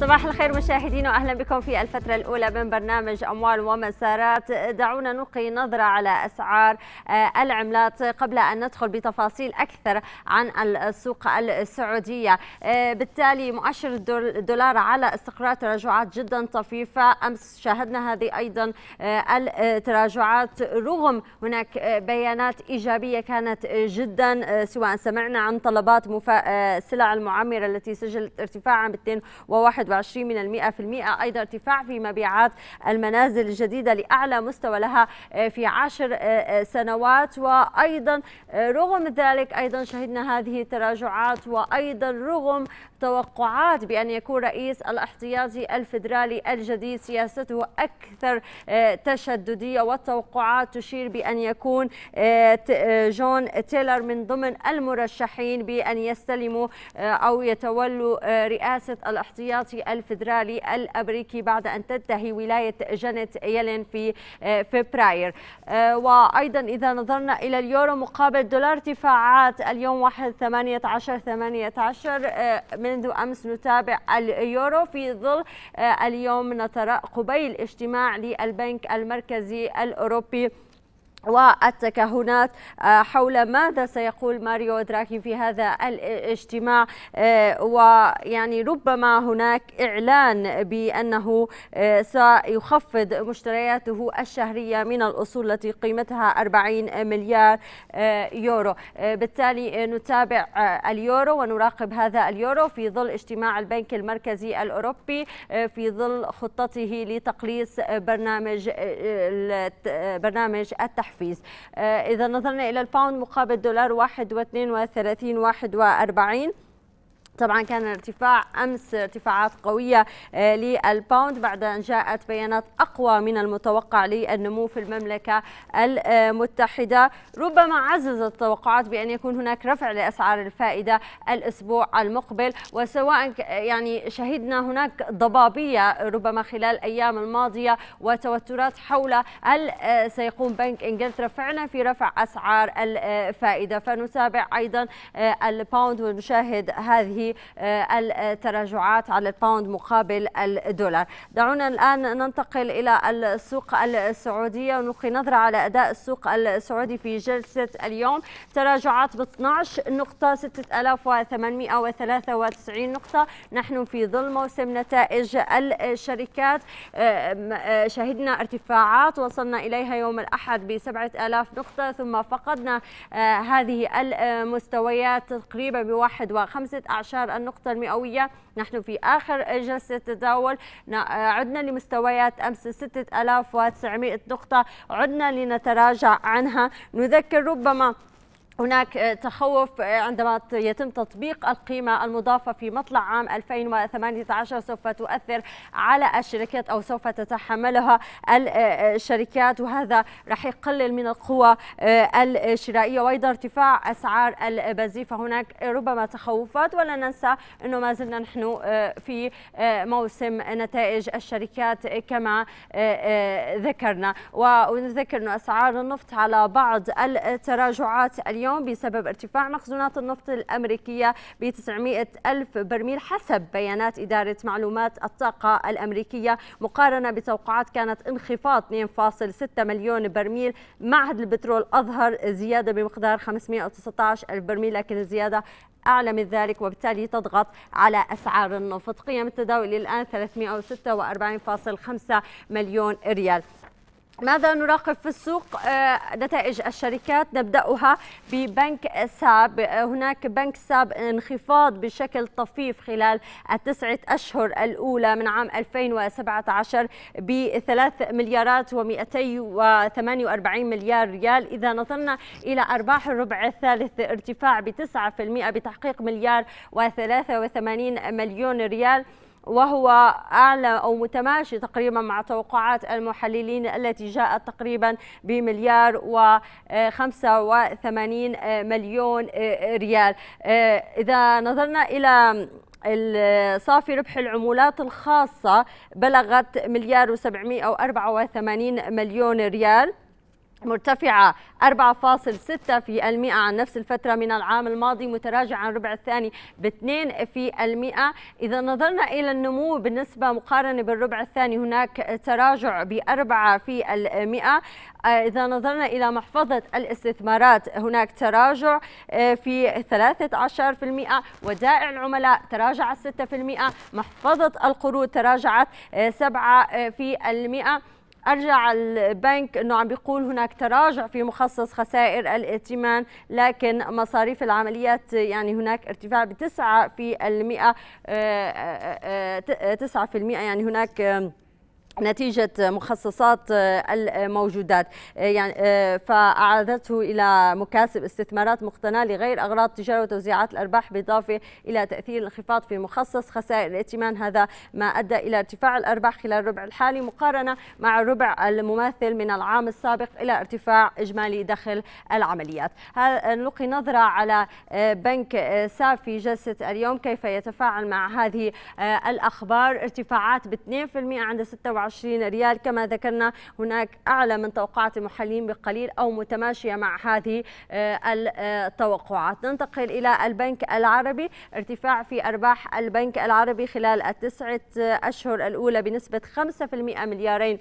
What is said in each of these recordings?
صباح الخير مشاهدينا واهلا بكم في الفتره الاولى من برنامج اموال ومسارات دعونا نلقي نظره على اسعار آه، العملات قبل ان ندخل بتفاصيل اكثر عن السوق السعوديه آه، بالتالي مؤشر الدولار على استقرار تراجعات جدا طفيفه امس شاهدنا هذه ايضا آه، التراجعات رغم هناك بيانات ايجابيه كانت جدا سواء سمعنا عن طلبات سلع المعمره التي سجلت ارتفاعا ب 2 21 من في المئة أيضا ارتفاع في مبيعات المنازل الجديدة لأعلى مستوى لها آه، في عشر آه، آه، سنوات وأيضا رغم ذلك أيضا شهدنا هذه التراجعات وأيضا رغم توقعات بأن يكون رئيس الاحتياطي الفدرالي الجديد سياسته أكثر تشددية والتوقعات تشير بأن يكون جون تيلر من ضمن المرشحين بأن يستلموا أو يتولوا رئاسة الاحتياطي الفدرالي الأمريكي بعد أن تنتهي ولاية جانيت يلين في آه، فبراير آه، وأيضا إذا نظرنا إلى اليورو مقابل الدولار ارتفاعات اليوم 1 18 18 منذ أمس نتابع اليورو في ظل آه، اليوم نترقب قبيل اجتماع للبنك المركزي الأوروبي والتكهنات آه، حول ماذا سيقول ماريو دراكي في هذا الاجتماع آه، ويعني ربما هناك إعلان بأنه آه، سيخفض مشترياته الشهرية من الأصول التي قيمتها 40 مليار يورو بالتالي نتابع اليورو ونراقب هذا اليورو في ظل اجتماع البنك المركزي الأوروبي في ظل خطته لتقليص برنامج برنامج التحرير التحفيز آه، إذا نظرنا إلى الباوند مقابل دولار 31 و 41 1 طبعا كان ارتفاع امس ارتفاعات قويه آه، للباوند بعد ان جاءت بيانات اقوى من المتوقع للنمو في المملكه المتحده ربما عزز التوقعات بان يكون هناك رفع لاسعار الفائده الاسبوع المقبل وسواء يعني شهدنا هناك ضبابيه ربما خلال الايام الماضيه وتوترات حول هل آه، سيقوم بنك انجلترا فعلا في رفع اسعار الفائده آه، فنتابع ايضا الباوند ونشاهد هذه التراجعات على الباوند مقابل الدولار دعونا الآن ننتقل إلى السوق السعودية ونلقي نظرة على أداء السوق السعودي في جلسة اليوم تراجعات ب 12 نقطة 6893 نقطة نحن في ظل موسم نتائج الشركات شهدنا ارتفاعات وصلنا إليها يوم الأحد ب 7000 نقطة ثم فقدنا آه، هذه المستويات تقريبا بواحد وخمسة أعشار النقطة المئوية نحن في آخر جلسة تداول آه، عدنا لمستويات أمس 6900 نقطة عدنا لنتراجع عنها نذكر ربما هناك آه، تخوف آه، عندما يتم تطبيق القيمة المضافة في مطلع عام 2018 سوف تؤثر على الشركات أو سوف تتحملها آه، الشركات وهذا راح يقلل من القوة الشرائية وأيضا ارتفاع أسعار البنزين فهناك ربما تخوفات ولا ننسى أنه ما زلنا نحن في موسم نتائج الشركات كما ذكرنا ونذكر أنه أسعار النفط على بعض التراجعات اليوم اليوم بسبب ارتفاع مخزونات النفط الأمريكية ب 900 ألف برميل حسب بيانات إدارة معلومات الطاقة الأمريكية مقارنة بتوقعات كانت انخفاض 2.6 مليون برميل معهد البترول أظهر زيادة بمقدار 519 ألف برميل لكن الزيادة أعلى من ذلك وبالتالي تضغط على أسعار النفط قيم التداول الآن 346.5 مليون ريال ماذا نراقب في السوق آه، نتائج الشركات نبداها ببنك ساب آه، هناك بنك ساب انخفاض بشكل طفيف خلال التسعة أشهر الأولى من عام 2017 ب 3 مليارات و248 مليار ريال إذا نظرنا إلى أرباح الربع الثالث ارتفاع ب 9% بتحقيق مليار و83 مليون ريال وهو أعلى أو متماشي تقريبا مع توقعات المحللين التي جاءت تقريبا بمليار و 85 مليون ريال إذا نظرنا إلى صافي ربح العمولات الخاصة بلغت مليار و 784 مليون ريال مرتفعة 4.6 في المئة عن نفس الفترة من العام الماضي متراجعة عن ربع الثاني ب 2 في المئة إذا نظرنا إلى النمو بالنسبة مقارنة بالربع الثاني هناك تراجع ب 4 في المئة إذا نظرنا إلى محفظة الاستثمارات هناك تراجع آه، في 13% ودائع العملاء تراجعت 6% محفظة القروض تراجعت 7% آه، ارجع البنك انه عم بيقول هناك تراجع في مخصص خسائر الائتمان لكن مصاريف العمليات يعني هناك ارتفاع ب 9% 9% يعني هناك آه، نتيجة مخصصات آه، الموجودات آه، يعني آه، فأعادته إلى مكاسب استثمارات مقتناة لغير أغراض تجارة وتوزيعات الأرباح بالإضافة إلى تأثير الانخفاض في مخصص خسائر الائتمان هذا ما أدى إلى ارتفاع الأرباح خلال الربع الحالي مقارنة مع الربع المماثل من العام السابق إلى ارتفاع إجمالي دخل العمليات نلقي نظرة على بنك سافي جلسة اليوم كيف يتفاعل مع هذه الأخبار ارتفاعات ب 2% عند 26 120 ريال كما ذكرنا هناك أعلى من توقعات المحللين بقليل أو متماشية مع هذه آه، التوقعات ننتقل إلى البنك العربي ارتفاع في أرباح البنك العربي خلال التسعة أشهر الأولى بنسبة 5% مليارين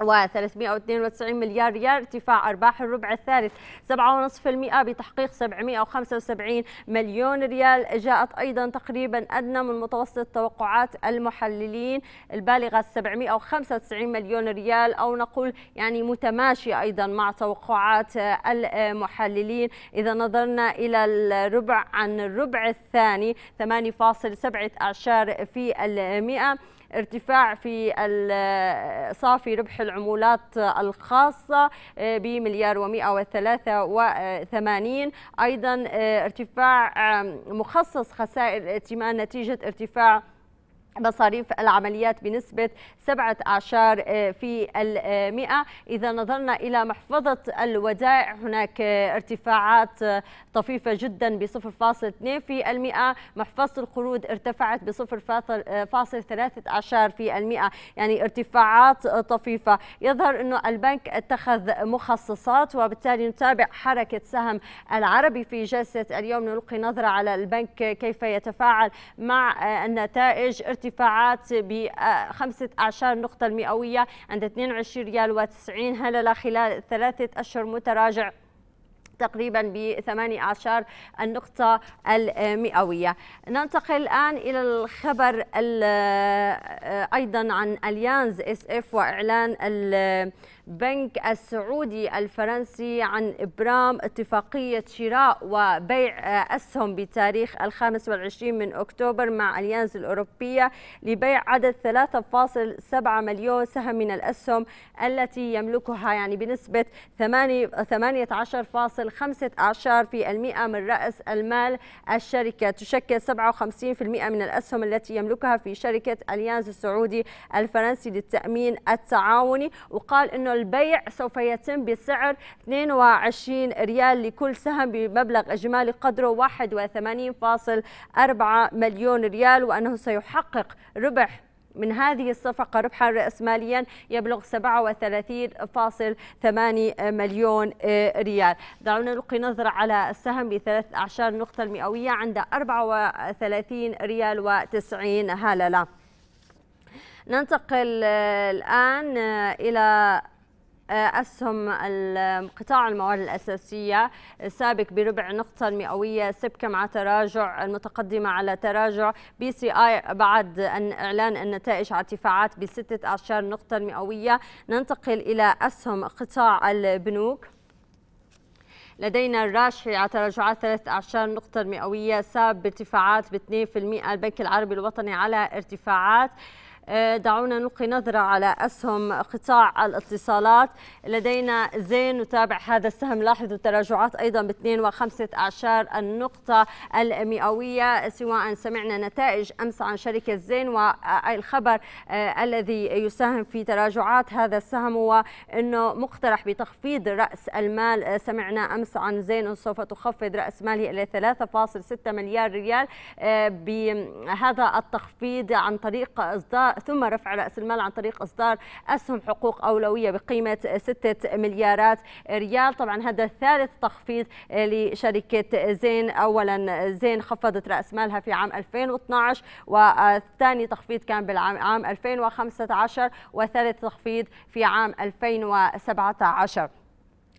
و392 مليار ريال ارتفاع ارباح الربع الثالث 7.5% بتحقيق 775 مليون ريال جاءت ايضا تقريبا ادنى من متوسط توقعات المحللين البالغه 795 مليون ريال او نقول يعني متماشي ايضا مع توقعات المحللين اذا نظرنا الى الربع عن الربع الثاني 8.7 اعشار في المئه ارتفاع في صافي ربح العمولات الخاصة آه، بمليار و183 أيضا آه، ارتفاع مخصص خسائر ائتمان نتيجة ارتفاع مصاريف العمليات بنسبة سبعة أعشار آه، في المئة إذا نظرنا إلى محفظة الودائع هناك آه، ارتفاعات آه، طفيفة جدا بصفر فاصل اثنين في المئة محفظة القروض ارتفعت بصفر فاصل ثلاثة أعشار في المئة يعني ارتفاعات طفيفة يظهر أنه البنك اتخذ مخصصات وبالتالي نتابع حركة سهم العربي في جلسة اليوم نلقي نظرة على البنك كيف يتفاعل مع النتائج ارتفاعات بخمسة آه، أعشار نقطة المئوية عند 22 ريال و90 هللة خلال ثلاثة أشهر متراجع تقريبا ب 18 النقطة المئوية ننتقل الآن إلى الخبر آه، أيضا عن أليانز اس اف وإعلان البنك السعودي الفرنسي عن إبرام اتفاقية شراء وبيع آه، أسهم بتاريخ الخامس والعشرين من أكتوبر مع أليانز الأوروبية لبيع عدد 3.7 مليون سهم من الأسهم التي يملكها يعني بنسبة 18.5 15% من رأس المال الشركة تشكل 57% من الأسهم التي يملكها في شركة أليانز السعودي الفرنسي للتأمين التعاوني وقال أنه البيع سوف يتم بسعر 22 ريال لكل سهم بمبلغ إجمالي قدره 81.4 مليون ريال وأنه سيحقق ربح من هذه الصفقة ربحا رأسماليا يبلغ 37.8 مليون آه، ريال دعونا نلقي نظرة على السهم بثلاث أعشار النقطة المئوية عند 34 ريال و90 هللة ننتقل آه، الآن آه، إلى آه، أسهم قطاع المواد الأساسية سابق بربع نقطة المئوية سبكة مع تراجع المتقدمة على تراجع بي سي آي بعد أن إعلان النتائج على ارتفاعات بستة أعشار نقطة المئوية ننتقل إلى أسهم قطاع البنوك لدينا الراشحي على تراجعات ثلاث أعشار نقطة مئوية ساب بارتفاعات ب 2% البنك العربي الوطني على ارتفاعات آه، دعونا نلقي نظرة على أسهم قطاع الاتصالات لدينا زين نتابع هذا السهم لاحظوا تراجعات أيضا ب 2 وخمسة أعشار النقطة المئوية سواء سمعنا نتائج أمس عن شركة زين والخبر آه، الذي يساهم في تراجعات هذا السهم هو أنه مقترح بتخفيض رأس المال آه، سمعنا أمس عن زين سوف تخفض رأس مالها إلى 3.6 مليار ريال بهذا التخفيض عن طريق إصدار ثم رفع رأس المال عن طريق إصدار أسهم حقوق أولوية بقيمة 6 مليارات ريال طبعا هذا ثالث تخفيض لشركة زين أولا زين خفضت رأس مالها في عام 2012 والثاني تخفيض كان بالعام 2015 وثالث تخفيض في عام 2017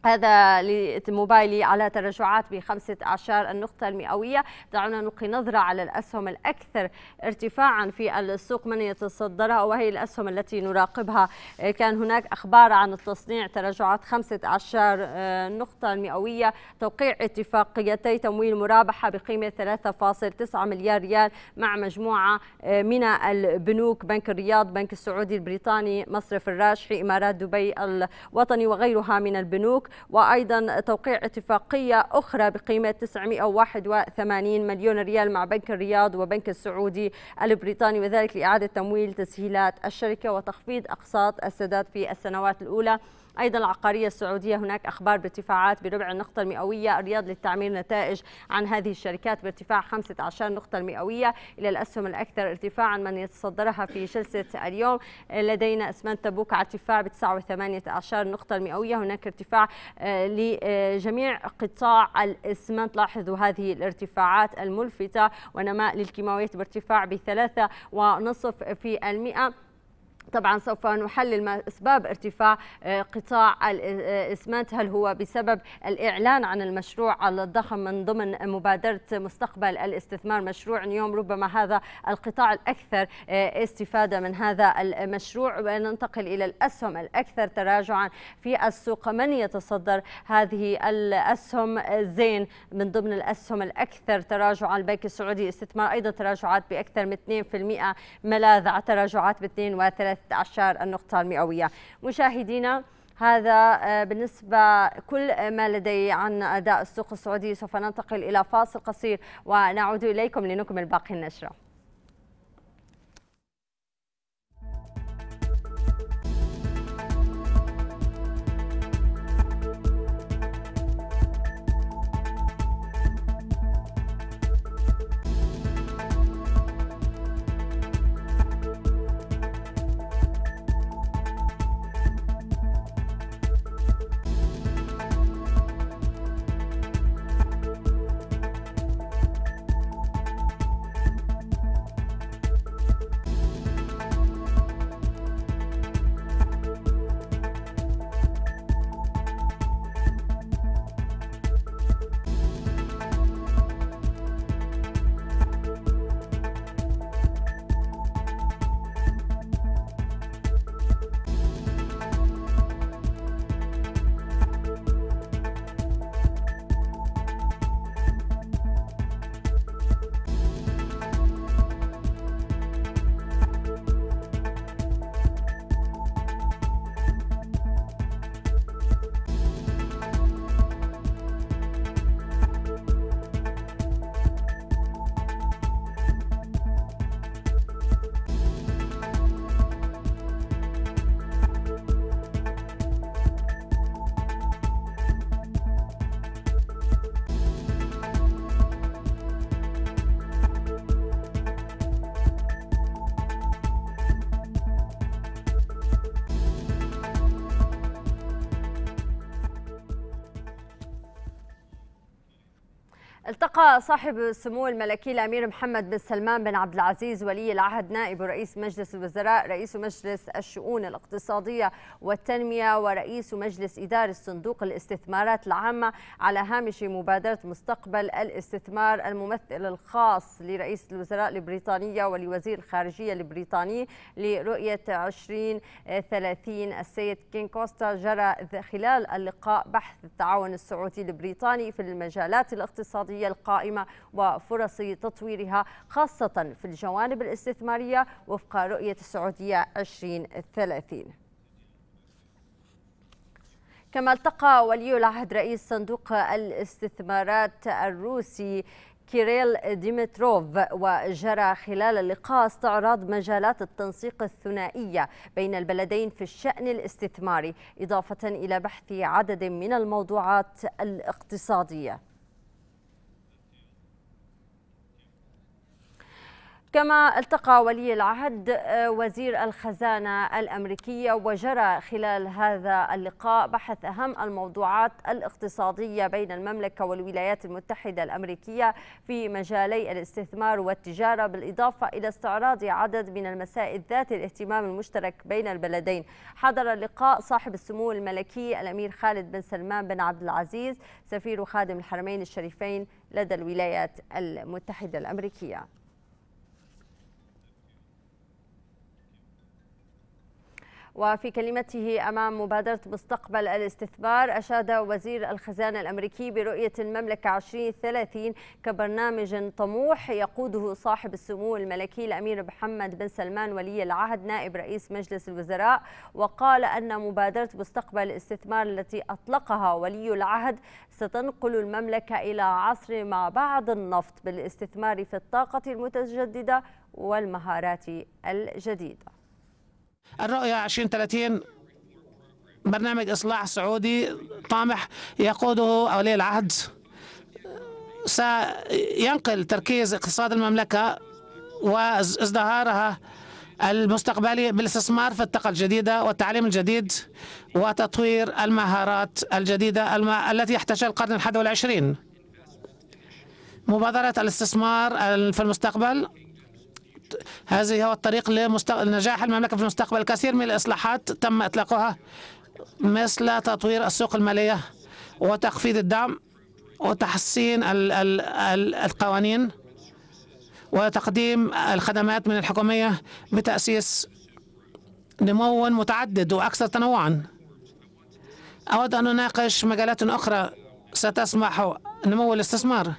هذا لموبايلي على تراجعات بخمسة أعشار النقطة المئوية دعونا نلقي نظرة على الأسهم الأكثر ارتفاعا في السوق من يتصدرها وهي الأسهم التي نراقبها كان هناك أخبار عن التصنيع تراجعات خمسة أعشار النقطة آه، المئوية توقيع اتفاقيتي تمويل مرابحة بقيمة 3.9 مليار ريال مع مجموعة آه، من البنوك بنك الرياض بنك السعودي البريطاني مصرف الراجحي إمارات دبي الوطني وغيرها من البنوك وأيضا توقيع اتفاقية أخرى بقيمة 981 مليون ريال مع بنك الرياض وبنك السعودي البريطاني وذلك لإعادة تمويل تسهيلات الشركة وتخفيض أقساط السداد في السنوات الأولى أيضا العقارية السعودية هناك أخبار بارتفاعات بربع النقطة المئوية الرياض للتعمير نتائج عن هذه الشركات بارتفاع 15 نقطة المئوية إلى الأسهم الأكثر ارتفاعا من يتصدرها في جلسة اليوم لدينا أسمنت تبوك ارتفاع ب 9.18 نقطة المئوية هناك ارتفاع آه، لجميع قطاع الإسمنت لاحظوا هذه الارتفاعات الملفتة ونماء للكيماويات بارتفاع ب 3.5% طبعا سوف نحلل ما اسباب ارتفاع آه، قطاع الاسمنت هل هو بسبب الاعلان عن المشروع الضخم من ضمن مبادره مستقبل الاستثمار مشروع نيوم ربما هذا القطاع الاكثر آه، استفاده من هذا المشروع وننتقل الى الاسهم الاكثر تراجعا في السوق من يتصدر هذه الاسهم زين من ضمن الاسهم الاكثر تراجعا البنك السعودي استثمار ايضا تراجعات باكثر من 2% ملاذع تراجعات ب 32 13 النقطة المئوية مشاهدينا هذا آه، بالنسبة كل ما لدي عن أداء السوق السعودي سوف ننتقل إلى فاصل قصير ونعود إليكم لنكمل باقي النشرة التقى صاحب السمو الملكي الأمير محمد بن سلمان بن عبد العزيز ولي العهد نائب رئيس مجلس الوزراء رئيس مجلس الشؤون الاقتصادية والتنمية ورئيس مجلس إدارة صندوق الاستثمارات العامة على هامش مبادرة مستقبل الاستثمار الممثل الخاص لرئيس الوزراء البريطانية ولوزير الخارجية البريطاني لرؤية 2030 السيد كين كوستا جرى خلال اللقاء بحث التعاون السعودي البريطاني في المجالات الاقتصادية القائمة وفرص تطويرها خاصة في الجوانب الاستثمارية وفق رؤية السعودية 2030 كما التقى ولي العهد رئيس صندوق الاستثمارات الروسي كيريل ديمتروف وجرى خلال اللقاء استعراض مجالات التنسيق الثنائية بين البلدين في الشأن الاستثماري إضافة إلى بحث عدد من الموضوعات الاقتصادية كما التقى ولي العهد آه، وزير الخزانة الأمريكية وجرى خلال هذا اللقاء بحث أهم الموضوعات الاقتصادية بين المملكة والولايات المتحدة الأمريكية في مجالي الاستثمار والتجارة بالإضافة إلى استعراض عدد من المسائل ذات الاهتمام المشترك بين البلدين حضر اللقاء صاحب السمو الملكي الأمير خالد بن سلمان بن عبد العزيز سفير خادم الحرمين الشريفين لدى الولايات المتحدة الأمريكية وفي كلمته أمام مبادرة مستقبل الاستثمار أشاد وزير الخزانة الأمريكي برؤية المملكة 2030 كبرنامج طموح يقوده صاحب السمو الملكي الأمير محمد بن سلمان ولي العهد نائب رئيس مجلس الوزراء وقال أن مبادرة مستقبل الاستثمار التي أطلقها ولي العهد ستنقل المملكة إلى عصر مع بعض النفط بالاستثمار في الطاقة المتجددة والمهارات الجديدة الرؤية 2030 برنامج إصلاح سعودي طامح يقوده أولي العهد سينقل تركيز اقتصاد المملكة وازدهارها المستقبلي بالاستثمار في الطاقة الجديدة والتعليم الجديد وتطوير المهارات الجديدة التي يحتاجها القرن الحادي والعشرين مبادرة الاستثمار في المستقبل هذه هو الطريق لنجاح المملكة في المستقبل الكثير من الإصلاحات تم إطلاقها مثل تطوير السوق المالية وتخفيض الدعم وتحسين القوانين وتقديم الخدمات من الحكومية بتأسيس نمو متعدد وأكثر تنوعا أود أن أناقش مجالات أخرى ستسمح نمو الاستثمار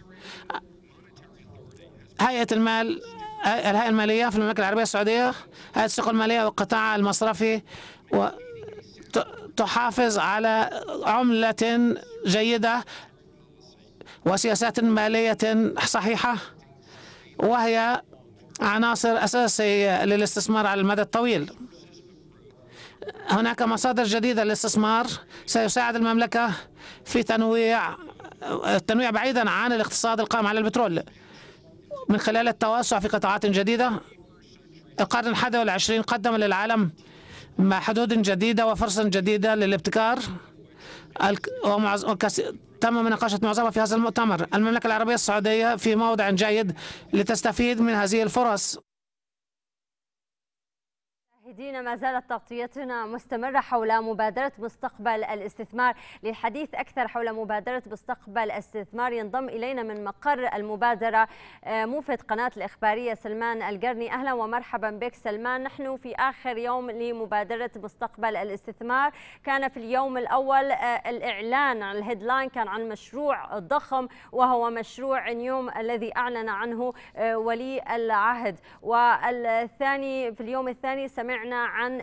هيئة المال الهيئة المالية في المملكة العربية السعودية هيئة السوق المالية والقطاع المصرفي و تحافظ على عملة جيدة وسياسات مالية صحيحة وهي عناصر أساسية للاستثمار على المدى الطويل هناك مصادر جديدة للاستثمار سيساعد المملكة في تنويع التنويع بعيدا عن الاقتصاد القائم على البترول من خلال التوسع في قطاعات جديدة القرن الحادي والعشرين قدم للعالم مع حدود جديدة وفرصة جديدة للابتكار تم مناقشة معظمها في هذا المؤتمر المملكة العربية السعودية في موضع جيد لتستفيد من هذه الفرص مشاهدينا ما زالت تغطيتنا مستمرة حول مبادرة مستقبل الاستثمار للحديث أكثر حول مبادرة مستقبل الاستثمار ينضم إلينا من مقر المبادرة آه، موفد قناة الإخبارية سلمان القرني أهلا ومرحبا بك سلمان نحن في آخر يوم لمبادرة مستقبل الاستثمار كان في اليوم الأول آه، الإعلان عن الهيدلاين كان عن مشروع ضخم وهو مشروع نيوم الذي أعلن عنه آه، ولي العهد والثاني في اليوم الثاني سمعنا سمعنا عن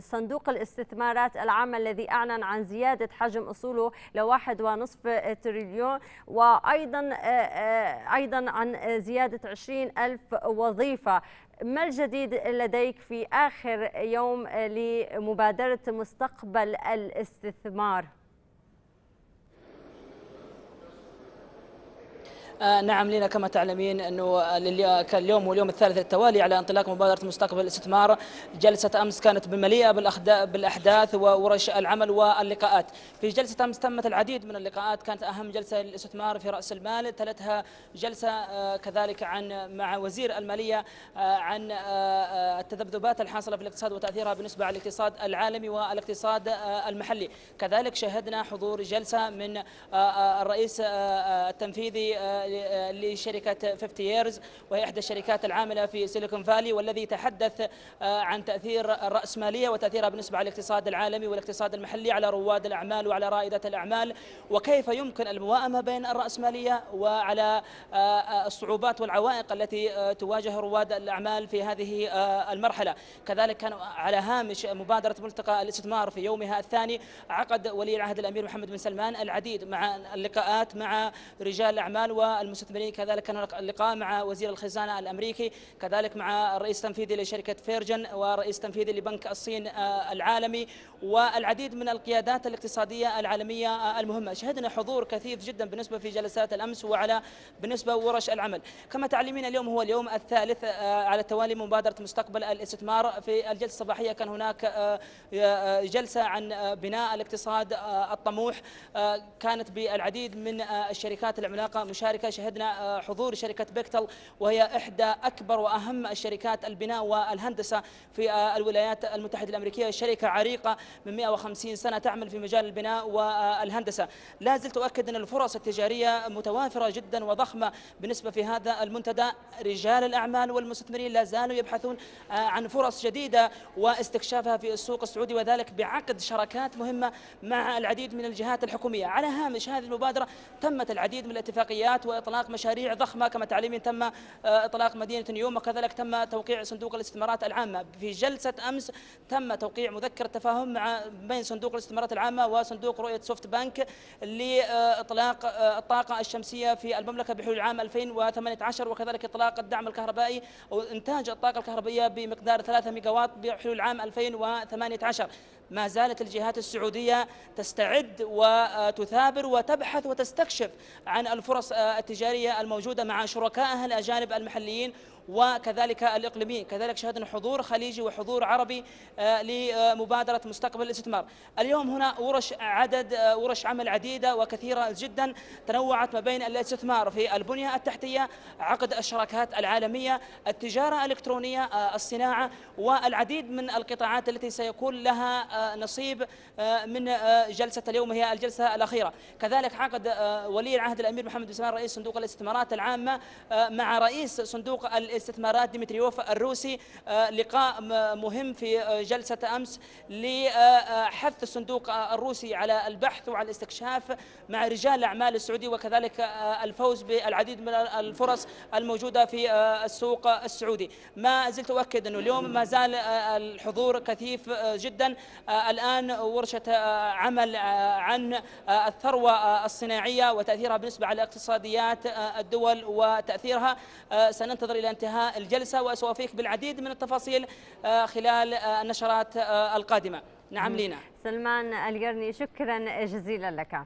صندوق الاستثمارات العامة الذي أعلن عن زيادة حجم أصوله لواحد ونصف تريليون وأيضا آه، آه، أيضا عن زيادة عشرين ألف وظيفة ما الجديد لديك في آخر يوم لمبادرة مستقبل الاستثمار؟ آه، نعم لينا كما تعلمين أنه اليوم واليوم الثالث التوالي على انطلاق مبادرة مستقبل الاستثمار جلسة أمس كانت مليئة بالأحداث وورش العمل واللقاءات في جلسة أمس تمت العديد من اللقاءات كانت أهم جلسة للاستثمار في رأس المال تلتها جلسة آه، كذلك عن مع وزير المالية آه، عن التذبذبات الحاصلة في الاقتصاد وتأثيرها بالنسبة على الاقتصاد العالمي والاقتصاد المحلي كذلك شهدنا حضور جلسة من الرئيس التنفيذي آه، لشركة 50 ييرز وهي إحدى الشركات العاملة في سيليكون فالي والذي تحدث آه، عن تأثير الرأسمالية وتأثيرها بالنسبة على الاقتصاد العالمي والاقتصاد المحلي على رواد الأعمال وعلى رائدة الأعمال وكيف يمكن الموائمة بين الرأسمالية وعلى آه، الصعوبات والعوائق التي تواجه رواد الأعمال في هذه المرحلة كذلك كان على هامش مبادرة ملتقى الاستثمار في يومها الثاني عقد ولي العهد الأمير محمد بن سلمان العديد مع اللقاءات مع رجال الأعمال و المستثمرين كذلك كان لقاء مع وزير الخزانة الأمريكي كذلك مع الرئيس التنفيذي لشركة فيرجن ورئيس تنفيذي لبنك الصين العالمي والعديد من القيادات الاقتصادية العالمية المهمة شهدنا حضور كثيف جدا بالنسبة في جلسات الأمس وعلى بالنسبة ورش العمل كما تعلمين اليوم هو اليوم الثالث آه، على التوالي مبادرة مستقبل الاستثمار في الجلسة الصباحية كان هناك آه، آه، جلسة عن بناء الاقتصاد الطموح كانت بالعديد من الشركات العملاقة مشاركة شهدنا آه، حضور شركة بيكتل وهي إحدى أكبر وأهم الشركات البناء والهندسة في آه، الولايات المتحدة الأمريكية شركة عريقة من 150 سنة تعمل في مجال البناء والهندسة لا زلت أؤكد أن الفرص التجارية متوافرة جدا وضخمة بالنسبة في هذا المنتدى رجال الأعمال والمستثمرين لا زالوا يبحثون آه، عن فرص جديدة واستكشافها في السوق السعودي وذلك بعقد شراكات مهمة مع العديد من الجهات الحكومية على هامش هذه المبادرة تمت العديد من الاتفاقيات وإطلاق مشاريع ضخمة كما تعلمين تم آه، إطلاق مدينة نيوم وكذلك تم توقيع صندوق الاستثمارات العامة في جلسة أمس تم توقيع مذكرة تفاهم مع بين صندوق الاستثمارات العامة وصندوق رؤية سوفت بنك لإطلاق آه، الطاقة الشمسية في المملكة بحلول عام 2018 وكذلك إطلاق الدعم الكهربائي أو إنتاج الطاقة الكهربائية بمقدار 3 ميجاوات بحلول عام 2018 ما زالت الجهات السعودية تستعد وتثابر وتبحث وتستكشف عن الفرص التجارية الموجودة مع شركائها الأجانب المحليين وكذلك الإقليميين كذلك شهدنا حضور خليجي وحضور عربي آه، لمبادرة مستقبل الاستثمار اليوم هنا ورش عدد آه، ورش عمل عديدة وكثيرة جدا تنوعت ما بين الاستثمار في البنية التحتية عقد الشراكات العالمية التجارة الإلكترونية آه، الصناعة والعديد من القطاعات التي سيكون لها نصيب آه، من آه، جلسة اليوم هي الجلسة الأخيرة كذلك عقد آه، ولي العهد الأمير محمد بن سلمان رئيس صندوق الاستثمارات العامة مع رئيس صندوق الاستثمارات ديمتريوف الروسي لقاء مهم في جلسة أمس لحث الصندوق الروسي على البحث وعلى الاستكشاف مع رجال الأعمال السعودي وكذلك الفوز بالعديد من الفرص الموجودة في السوق السعودي ما زلت أؤكد أنه اليوم ما زال الحضور كثيف جدا آه، الآن ورشة آه، عمل آه، عن الثروة الصناعية وتأثيرها بالنسبة على اقتصاديات الدول وتأثيرها سننتظر إلى انتهاء الجلسة وسوافيك بالعديد من التفاصيل خلال النشرات القادمة نعم لينا سلمان القرني شكرا جزيلا لك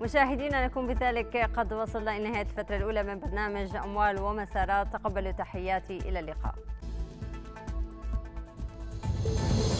مشاهدينا نكون بذلك قد وصلنا إلى نهاية الفترة الأولى من برنامج أموال ومسارات تقبلوا تحياتي إلى اللقاء Thank you.